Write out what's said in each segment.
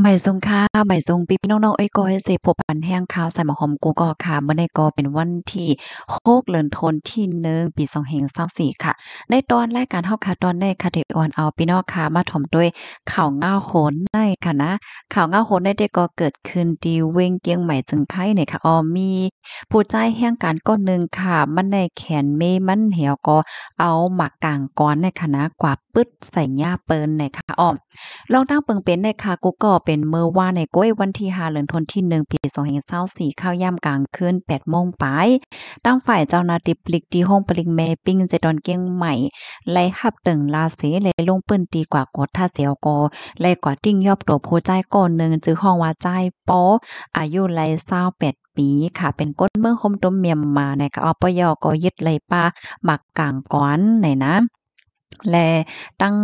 ใหม่ทรงค่ะใหม่ทรงปีพี่น้องๆเอ้ยก็ให้เสพบปันแห้งข้าวใส่หมอหอมกูก็ค่ะเมื่อในก็เป็นวันที่โคกเลินทนที่หนึ่งปีสองแห่งเศร้าสี่ค่ะ ในตอนแรกการเ้าค่ะตอนในคาเทอออนเอาพี่น้องค่ะมาถมด้วยข่าวเงาโหนในค่ะนะข่าวเงาโหนในเด็กก็เกิดขึ้นดีเวงเกียงใหม่จึงไพ่เนี่ยค่ะออมี ผู้ใจแห้งการก้อนหนึ่งค่ะมันในแขนเมมันเหี่ยวก็เอาหมักกลางก้อนในค่ะนะกว่าปึ๊ดใส่หญ้าเปิลนในค่ะออมลองตั้งเปิงเป็นในคากูก็เป็นเมื่อว่าในก้อยวันที่หาเลือนทที่หนึ่งปีงงสอหเศร้าสี่ข้าวย่ำกลางคืนแปดโมงไปตั้งฝ่ายเจ้านาดิปลิกที่ห้องปลิงเมปิงเจดอนเกียงใหม่ ไล่ขับตึงลาเสเลยลงปืนตีกว่ากดท่าเสียวกอไล่กว่าติ้งยอบตัวผู้ใจก่อนหนึ่งจื้อห้องว่าใจปออายุไล่าแปดปีค่ะเป็นก้นเมืองคมต้มเมียมมาในกอปยก็ยึดไล่ปลาหมักกลางก้อนไหนนะและตั้ง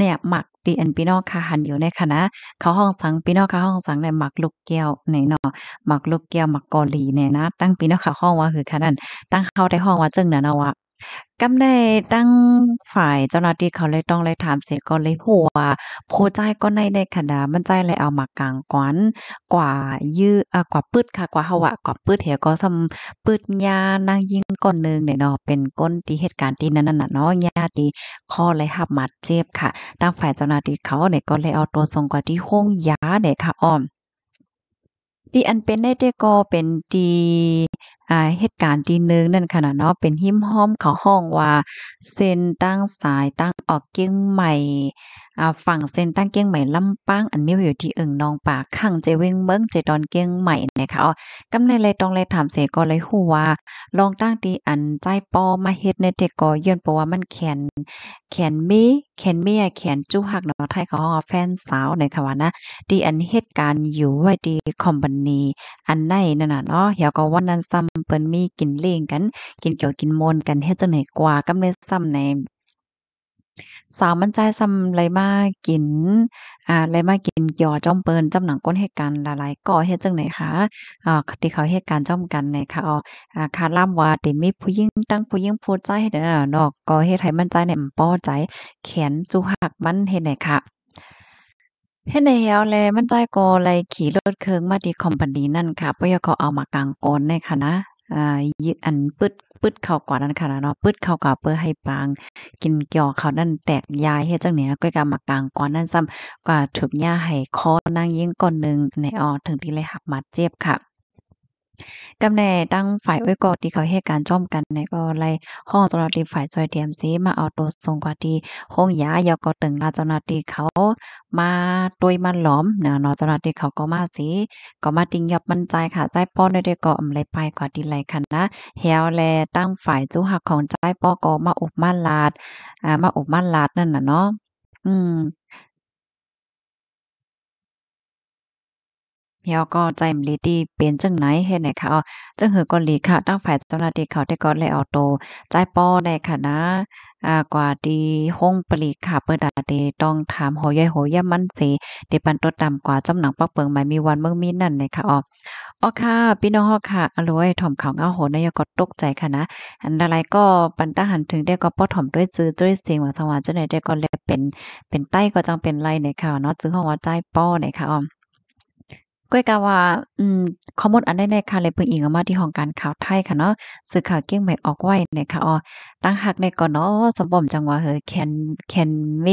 นห่ยหมักดีอันพี่น้องค่ะหันอยู่ในคณะ เขาห้องสังพี่น้องคาห้องสังในหมักลูกแก้วในเนาะหมักลูกแก้วหมักกอลีเนี่ยนะ ตั้งพี่น้องคาห้องว่าคือคณะนั่นตั้งเข้าได้ห้องว่าจึงเน่ยนะว่ากำได้ตั้งฝ่ายเจ้าหน้าที่เขาเลยต้องเลยถามเสียก่อนเลยหัวโพใจก็ในได้ขนาดมันใจเลยเอามากลางกวนกว่ายื้ออกว่าปืดค่ะกว่าหวะกว่าปืดเหียก็ซำปืดยานางยิงก่อนนึงเนี่ยเนาะเป็นก้นที่เหตุการณ์ที่นั้นน่ะเนาะญาติข้อเลยหับมัดเจ็บค่ะ ตั้งฝ่ายเจ้าหน้าที่เขาเนี่ยก็เลยเอาตัวส่งกว่าที่ห้องยาเนี่ยค่ะอ้อมดีอันเป็นได้เตก็เป็นดีอ่าเหตุการณ์ดีนึงนั่นขนาดเนาะ เป็นหิมห้อมเขาห้องว่าเส้นตั้งสายตั้งออกเกี้งใหม่ฝั่งเส้นตั้งเกียงใหม่ลำปางอันมีอยู่ที่เอิงนองปากข้างเจเวงเมืองเจดอนเกียงใหม่นะคะกำในเลยต้องเลยถามเสก็เลยฮู้ว่าลองตั้งตีอันใจปอมาเฮ็ดในเตก็ยืนเพราะว่ามันแขนแขนมีแขนเมียแขนจุหักเนาะไทยเขางแฟนสาวในค่ะว่านะตีอันเหตุการณ์อยู่ไว้ดีคอมบันีอันไหนนั่นน่ะเนาะเดี๋ยวก็วันนั้นซ้ำเปิ้นมีกินเลี้ยงกันกินเกี่ยวกินมนกันเฮ็ดจังไหนกว่ากำเนซ้ำในสาวมันใจซำไรมากิน อ่าไรมากินกยอจ้อมเปินจ้ำหนังก้นเหตุกันหลาย ๆก่อเฮ็ดจังไหนคะ อ่าคดีเขาเฮ็ดการจ้อมกันเนี่ยค่ะอาอ่าคาร่ำว่าติมิผู้ยิ่งตั้งผู้ยิ่งพูดใจเห็ดนหนล่นอกก่อเฮ็ดให้มันใจใเนี่ยมันป้อใจแขนจูหักมันเฮ็ดไหนคะเฮ็ดใน้แหวแลมันใจก่อเไลยขี่รถเครื่องมาดีคอมพานีนั่นค่ะปยกเอามากางกนในค่ะนะ อ่ายอันปึดปึดเข่าก่อนนั่นค่ะเนาะปึดเข่าก่อนเปื้อให้ปางกินเกี่ยวเขานั่นแตกยายเฮ็ดจังเนี้ยก้อยกามากลางก่อนนั่นซ้ำกว่าถุบหญ้าให้คอนั่งยิงก่อนนึงในออถึงที่เลยหักมัดเจ็บค่ะกำแน่ตั้งฝ่ายอวยกอดที่เขาเหตุการณ์จ้อมกันในก็ไล่ห้องตลอดที่ฝ่ายจอยเตรียมซีมาเอาตัวส่งกว่าที่ห้องยายาก็ตึงอาจนาตีเขามาตุยมาหลอมเนาะเนาะเจ้าหน้าที่เขาก็มาสิก็มาติงยับมันใจค่ะใจป้อได้ได้ก็อำไรไปกว่าดีไรคันนะเฮวแลตั้งฝ่ายจู้หักของใจป้อก็มาอบมาลาดอ่ามาอบมาลาดนั่นน่ะเนาะ อืมเฮียก็ใจมีดีเป็นจังไหนเฮ็ดไหนค๋อจังหือก็หลีค่ะตั้งฝ่ายเจ้าหน้าที่เขาได้ก็เลยเอาโตใจป้อได้ค่ะนะอ่ากว่าดีห้องปลีค่ะเปิดดาเดต้องถามหอยใ่อยหอย่มันเสเดปันตัวดำกว่าจำหนังปักเปิงหม่มีวันเมื่อมีนั่นเลยค่ะอ๋ออ๋อค่ะพี่น้องค่ะอร่อยถ่อมข่าวเงาโหนายก็ตกใจค่ะนะอันอะไรก็ปันตาหันถึงได้ก็ป้อถ่อมด้วยจื้อด้วยเสียงว่าสว่างจังไหนได้ก็เลยเป็น เป็นใต้ก็จังเป็นไรเน่ยค่ะเนาะจื้อห้องว่าใจป้อเน่ยค่ะอ๋อก้อยกาว่าอืมข้อมูลอันใดๆค่ะเลยเพิ่งอิงออกมาที่ของการข่าวไทยค่ะเนาะสื่อข่าวเก่งใหม่ออกไว้นะคะอ๋อตั้งหักในก่อนเนาะสมบ่มจังว่าเฮ้ยแขนแขนเม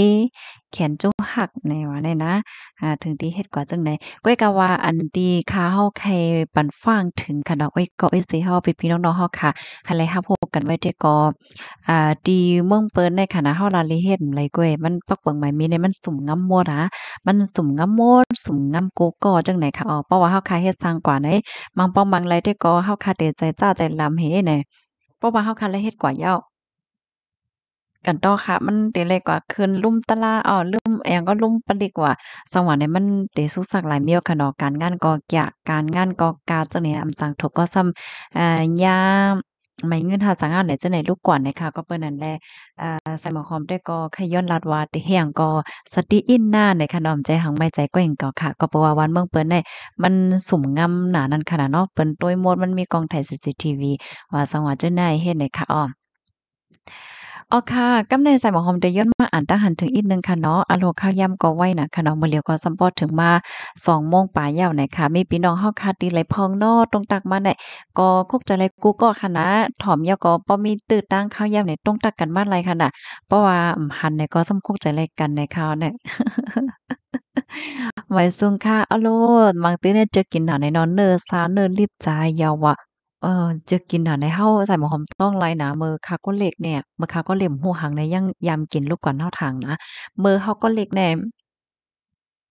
แขนจุหักในว่าี่ยนะอ่าถึงที่เฮ็ดกว่าจังไดนก้อยก็ว่าอันดีค้าเฮาใครปันฟังถึงค่ะเนาะก้อยก็เอ้สิเฮาไปพี่น้องๆเฮาค่ะห้ไหลฮับพบกันไว้ที่ก่อ่าดีเมืองเปิ้นในคณะเฮาลาลิเฮ็ดไหลก้อยมันปักปังใหม่มีในมันสุ่มงำหมดอ่ะมันสุ่มงำหมดสุ่มงำโกก็จังไดนค่ะ อ๋อ เพราะว่าเฮาค่ะเฮ็ดสร้างกว่าในบางป้องบางไหลแต่กอเฮาค่ะเตใจจ้าใจลำเฮ้ดแน่เพราะว่าเฮาค่ะละเฮ็ดกว่าเย้ากันต่อค่ะมันเดเลยกกว่าขึ้นลุ่มตะลาอ๋อลุ่มอย่างก็ลุ่มปลิกว่า สวรรค์เนี่ยมันเดสุสักหลายเมียวขนอการงานกอแกะการงานกอกาจังเนี่ยอำสังทบก็ซ้ำอ่อยาไม่เงินหาสังหารไหนจะไหนลูกก่อนนะคะก็เปิ้นนั่นแหละอ่อใส่หมอคอมได้ก็ขย้อนลัดวาติเฮียงก็สติอินหน้าในขนอมใจหังไม่ใจก็เองก็ค่ะ ก็เพราะว่าวันเมืองเปิ้นได้มันสุ่มงำหนานั้นขนาดเนาะเปิ้นตวยหมดมันมีกองถ่ายซีทีว่าสังหวะจะไหนเฮ็ดไหนค่ะอ้ออ๋อค่ะกำเนิดใส่หมอหอมเดย้อนมาอ่านตั้งหันถึงอีกนึงค่ะเนาะอโลข้าวย่ำก็ไว้นะค่ะเนาะมือเลียวก็สัมปอดถึงมา2โมงป่ายาวไหนค่ะมีพี่น้องเฮาค่ะตีไหลพองนอตรงตักมาไหนก็คกจะไหลกูก็ค่ะนะถอมยาก็บ่มีตื้อตั้งข้าวย่ำไหนตรงตักกันมาไหลค่ะน่ะเพราะว่าหันไหนก็สัมคกจะไหลกันในข้าวเนี่ยไว้ซุงค่ะอโลมังตื้อเนี่ยจะกินหนาในนอนเนอร์ซาเนอร์รีบใจยาวอ่ะเอ่อ적긴ในเฮาใส่หมูหอมต้องไลายหนาเมอคากก็เล็กเนี่เมอคากก็เหล่มหูหังในยังยามกินลูกก่อนเฮาทางนะเมอเฮาก็เล็กแน่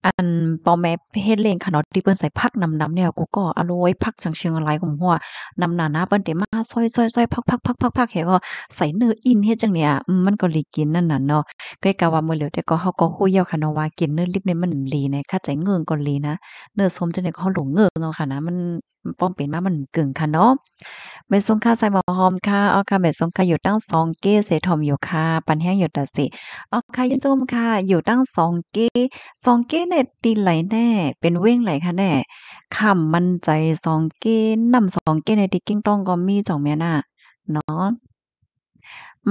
อันปอแม่เฮ็ดเลงค่ะขนาดที่เปิ้นใส่ผักนนำๆเนี่ยกูก็อร่อยผักชังเชียงะไรของหัวนำหนาหน้าเปิ้นเตมาซอยๆๆผักๆๆๆๆเฮก็ใส่เนื้ออินเฮ็ดจังเนี่ยมันก็ลีกินนั่นน่ะเนาะก็กะว่ามื้อเหลียวแต่ก็เฮาก็ฮู้เยาค่ะเนาะว่ากินเนื้อลิบเนี่ยมันลีนะค่ะใจเงืองก็ลีนะ เนื้อส้มจังได๋ก็เฮาหลงเงืองเนาะค่ะนะมันป้องเป็นมามันกึ่งค่ะเนาะเมซงค่าใส่หมอหอมค่ะออค่ะเมซงค่าอยู่ตั้งสองเก้เสถมอยู่ค่ะ ปันแห้งอยู่ตดสิออค่ะยินจมค่ะ อยู่ตั้งสองเก้สองเก้เนี่ยตีไหลแน่ เป็นเว้งไหลค่ะแน่คำมันใจสองเก้นำสองเก้ในติกิ้งต้องก็มีจ่องเมียน่ะเนาะ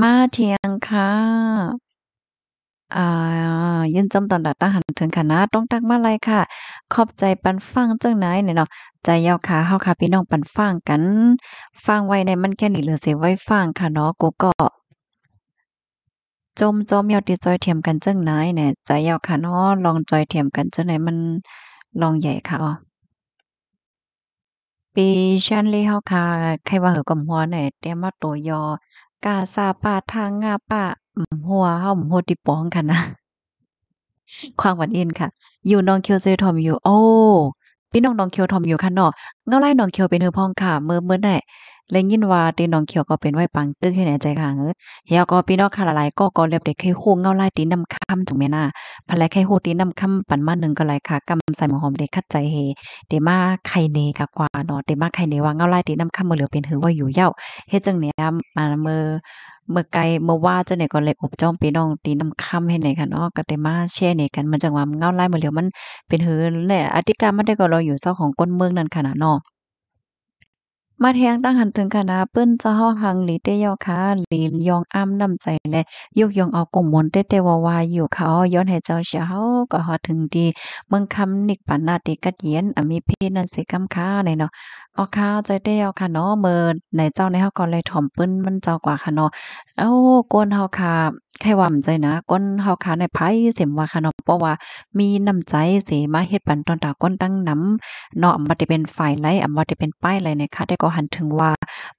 มาเทียงค่ะอ่ายินจำตอนดัดตั้งหันถึงคณะต้องตักมาเลยค่ะ ขอบใจปันฟังจังไหนเนาะใจยาขาเฮาค่ะ พี่น้องปันฟังกันฟังไว้ในมันแค่นี้เหลือเสียไว้ฟังค่ะเนาะกูก็จมจมยอดดีจอยเทียมกันเจ้งนายเนี่ยใจยาค่ะเนาะลองจอยเทียมกันเจ้งไหนมันลองใหญ่ค่ะอ๋อปีชันลี้ฮวค่ะใครว่าเหอกับหัวเนี่ยเตรียมมาตัวยอ กาซาปาทางงาปาหัวเฮาหัวติปองค่ะนะความหวานอินค่ะ อยู่นองเคียวเซทอมอยู่โอ้พีน้องน้องเคียวทอมอยู่ค่ะเนาะเงาไล่นองเขียวเป็นเฮือพองค่ะ เมื่อเมื่อไหร่เลยยินว่าตีนองเขียวก็เป็นไว้ปังตึงให้แน่ใจค่ะเฮ้เียก็พี่นองค่ะหลายก็ก็เรียบเด็กให้โค้งเงาไล่ตีน้ำค่ำจังแม่น่ะพลายไข้โูตีน้ำค่ำปั่นมาหนึ่งก็ไรค่ะกำใส่หมอหอมเด็กคัดใจเฮเดมาไข่เนกกว่าเนาะเดมาไข่เนว่าเงาไล่ตีน้ำค่ำเมื่อเหลือเป็นเฮือว่าอยู่เย้าเฮจังเนี้ยมาเมื่อเมื่อไกลเมื่อว่าเจ้าเนี่ยก็เลยอบจ้องปีน้องตีน้ำค้ำให้ไหนค่ะเนาะก็เดมาแช่เนี่ยกันมันจังวะเงาไล่มาเหลียวมัน เป็นเฮือเนี่ยอธิการมันได้ก็รออยู่เศร้าของก้นเมืองนั่นขนาดเนมาแทงตั้งหันถึงคณะเปิ้นจะห่อหังหลีเตยอค่ะหลียองอ้ำน้ำใจและยกยองเอากลุ่มมนเตเตวาวาอยู่เขา ย้อนให้เจ้าเช้าก็ฮอดถึงดีเมืองคำนิกปานาติกัดเย็นอมีเพนันสิกำค้าในเนาะอ๋อค่ะใจเดียวค่ะเนาะเมินในเจ้าในเฮากอนเลยถ่อมปื้นมันเจ้ากว่าค่ะเนาะเอ้าก้นเฮาค่ะใครว่าใจนะ ก้นเฮาค่ะในไพ่เสียมว่าค่ะเนาะเพราะว่ามีน้ำใจเสียมาเฮ็ดปันตอนตาก้นตั้งน้ำเนาะอัาจะเป็นฝ่ายไรลอำบ่เป็นป้ายไรเนี่ยค่ะได้ก็หันถึงว่า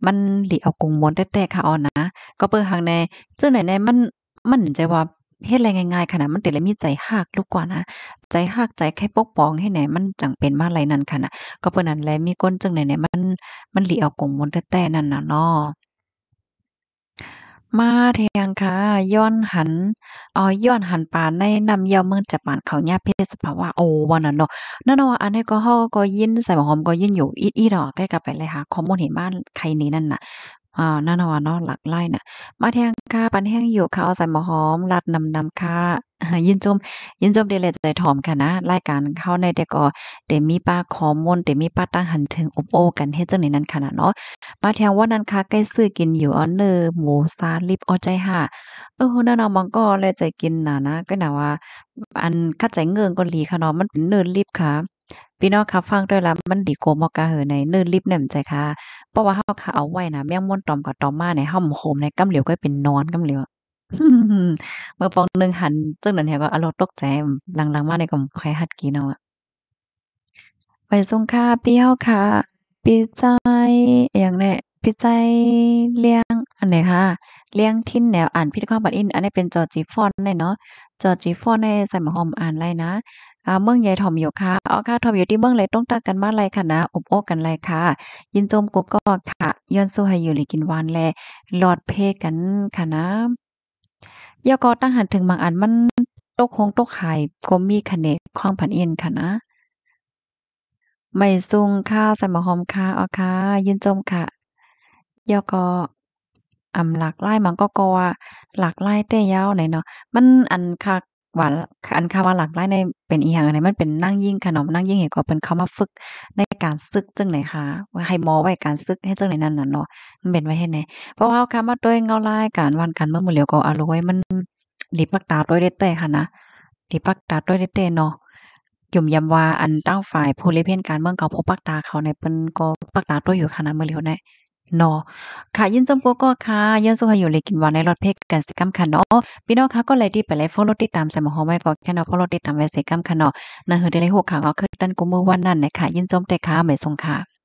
มันหลีเอากงมนแต่ๆค่ะอ๋อนะก็เปิดหางในเจ้าไหนในมันมันใจว่าเฮ็ดอะไรง่ายๆ ขนาดมันติละมีใจหักลูกกว่านะ ใจหักใจแค่ปกป้องให้ไหน มันจังเป็นมาไรนั่นค่ะนะก็เปรานนั้นแลมีก้นจังไหนนมัน มันหลีเอากลมมนแต่นั่นน่ะเนาะ มาเทียงค่ะ ย้อนหัน อ๋อย้อนหันปานในนำเยาเมืองจับปานเขาญาเพศสภาวะโอ้วันนั้นเนาะนั่นว่าอันให้ก็เฮาก็ยินใส่หอมก็ยินอยู่อีอีดอกใกล้กับไปเลยค่ะข้อมูลเห็นบ้านใครนี้นั่นน่ะอ่านั่นว่าเนาะ หลักไล่น่ะ มาแทงค่าปันแห้งอยู่ค่ะเอาใส่หมอหอม รัดนำนำค่ายินจมยินจมเดลใจถอมค่ะนะรายการเข้าในแต่ก็เดมีป้าคอมมนเดมีป้าตั้งหันถึงอบโอกันเฮ็ดจังีนนั่นค่ะเนาะ มาแทงว่านั้นค่ะใกล้ซื้อกินอยู่ออนเนอร์หมูซาลิปออใจห่าเออนั่นเอามังก็เลยใจกินน่ะนะก็น่ะว่าอันคัดใจเงินก็ลีค่ะเนาะมันเป็นเนินลิบค่ะพี่น้องครับฟังด้วยละมันดีโกมอกาเหอในเนื้อลิบเนี่ยมัใจค่ะ เพราะว่าเฮาค่ะเอาไว้นะแม่งม้วนตอมกับตอมมาในห้อมโคมในกำเหลียวก็เป็นนอนกำเหลียวเมื่อปองนึงหันซึ่งนั่นเฮาก็อารมณ์ตกใจหลังๆมาในก็ใครหัดกินเอาอะ ไปสงค่าเปี้ยวค่ะปีใจอย่างแน่พี่ใจเลี้ยง อันไหนคะเลี้ยงทิ้นแนวอ่านพิธีกรบัดอิน อันนี้เป็นจอจีฟอนในเนาะ จอจีฟอนในใส่หมอหอมอ่านไรนะเมืองใหญ่ถอมอยู่ค่ะอ๋อค่ะถอมอยู่ที่เมืองเลย ต้องตักกันมาไรค่ะนะ อบโอ้กันไรค่ะ ยินจมกุกก็ค่ะย้อนสู้ให้อยู่รลอกินวานแล หลอดเพกันค่ะนะยอกอตั้งหันถึงบางอันมันตกคงตกหายก็มีคะเนควางผันเอ็นค่ะนะ ไม่ซุงค่ะใส่หมอหอมค่ะอ๋อค่ะ ยินจมค่ะยอกออำหลักไล่มันก็กว่าหลักไล่เต้ยาวไหนเนาะมันอันคักว่าอันคำว่าหลักหลายในเป็นอีหยังอะไรมันเป็นนั่งยิ่งขนมนั่งยิ่งเห็นก็เป็นเขามาฝึกในการซึกจังไหนคะว่าให้มอไว้การซึกให้จังไหนนั่นน่ะเนาะมันเป็นไว้ให้ไหนเพราะว่าคำว่าด้วยเงาลายการวันการเมื่อมือเหลียวก็อารณยมันดีปักตาด้วยเด็ดแต้ค่ะนะดีปักตาด้วยเด็ดแต้เนาะยุ่มยำว่าอันตั้งฝ่ายผู้เพียนการเมืองเขาพบปักตาเขาในเป็นก็ปักตาตัวอยู่ค่ะนะเมื่อเหลียวในนาะค่ะยินจมกัวก็ค่ะยินสุขอยู่เลยกินวันในรถเพกกันสิกัมค่ะเนาะพี่น้องคะก็เลยดีไปเลยฟอลติดตามใส่หมออมไว้ก็แค่เนาะฟอลติดตามไว้สิกัมค่ะเนาะนะเฮอได้เลยหกข่าวก็คือดันกูมื่อวันนั้นนะค่ะยินจมแต่ค่ะไม่ส่งค่ะ